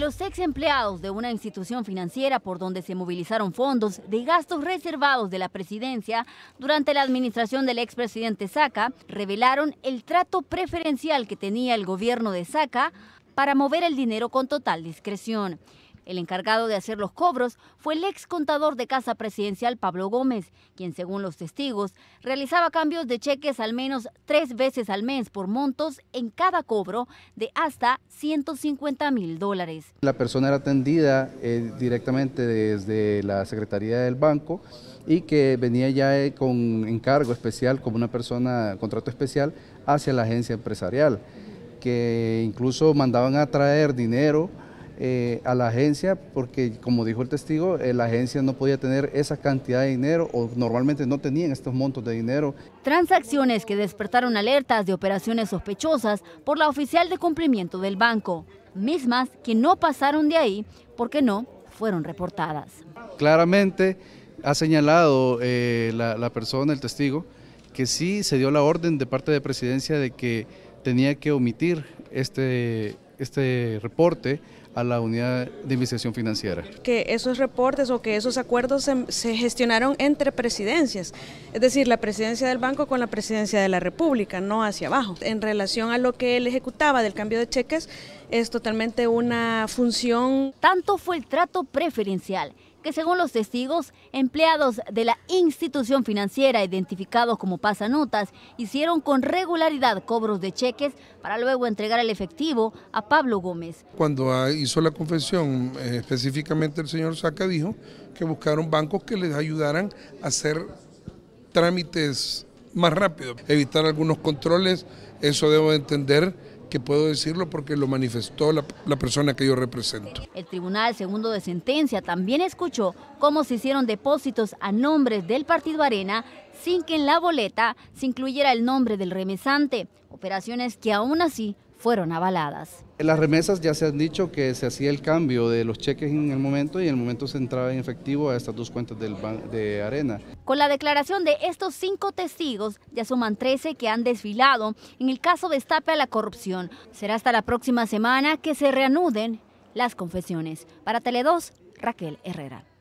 los ex empleados de una institución financiera por donde se movilizaron fondos de gastos reservados de la presidencia durante la administración del expresidente Saca, revelaron el trato preferencial que tenía el gobierno de Saca para mover el dinero con total discreción. El encargado de hacer los cobros fue el ex contador de Casa Presidencial Pablo Gómez, quien según los testigos realizaba cambios de cheques al menos tres veces al mes por montos en cada cobro de hasta 150 mil dólares. La persona era atendida eh, directamente desde la Secretaría del Banco y que venía ya eh, con encargo especial, como una persona, contrato especial, hacia la agencia empresarial, que incluso mandaban a traer dinero eh, a la agencia porque, como dijo el testigo, eh, la agencia no podía tener esa cantidad de dinero o normalmente no tenían estos montos de dinero. Transacciones que despertaron alertas de operaciones sospechosas por la oficial de cumplimiento del banco, mismas que no pasaron de ahí porque no fueron reportadas. Claramente ha señalado eh, la, la persona, el testigo, que sí se dio la orden de parte de presidencia de que tenía que omitir este este reporte a la unidad de investigación financiera. Que esos reportes o que esos acuerdos se, gestionaron entre presidencias, es decir, la presidencia del banco con la presidencia de la República, no hacia abajo. En relación a lo que él ejecutaba del cambio de cheques, es totalmente una función. Tanto fue el trato preferencial que según los testigos, empleados de la institución financiera identificados como pasanotas hicieron con regularidad cobros de cheques para luego entregar el efectivo a Pablo Gómez. Cuando ah, hizo la confesión, eh, específicamente el señor Saca dijo que buscaron bancos que les ayudaran a hacer trámites más rápidos evitar algunos controles, eso debo entender que puedo decirlo porque lo manifestó la, persona que yo represento. El Tribunal Segundo de Sentencia también escuchó cómo se hicieron depósitos a nombres del Partido Arena sin que en la boleta se incluyera el nombre del remesante, operaciones que aún así fueron avaladas. En las remesas ya se han dicho que se hacía el cambio de los cheques en el momento y en el momento se entraba en efectivo a estas dos cuentas del de Arena. Con la declaración de estos cinco testigos, ya suman 13 que han desfilado en el caso de estape a la corrupción. Será hasta la próxima semana que se reanuden las confesiones. Para Tele2, Raquel Herrera.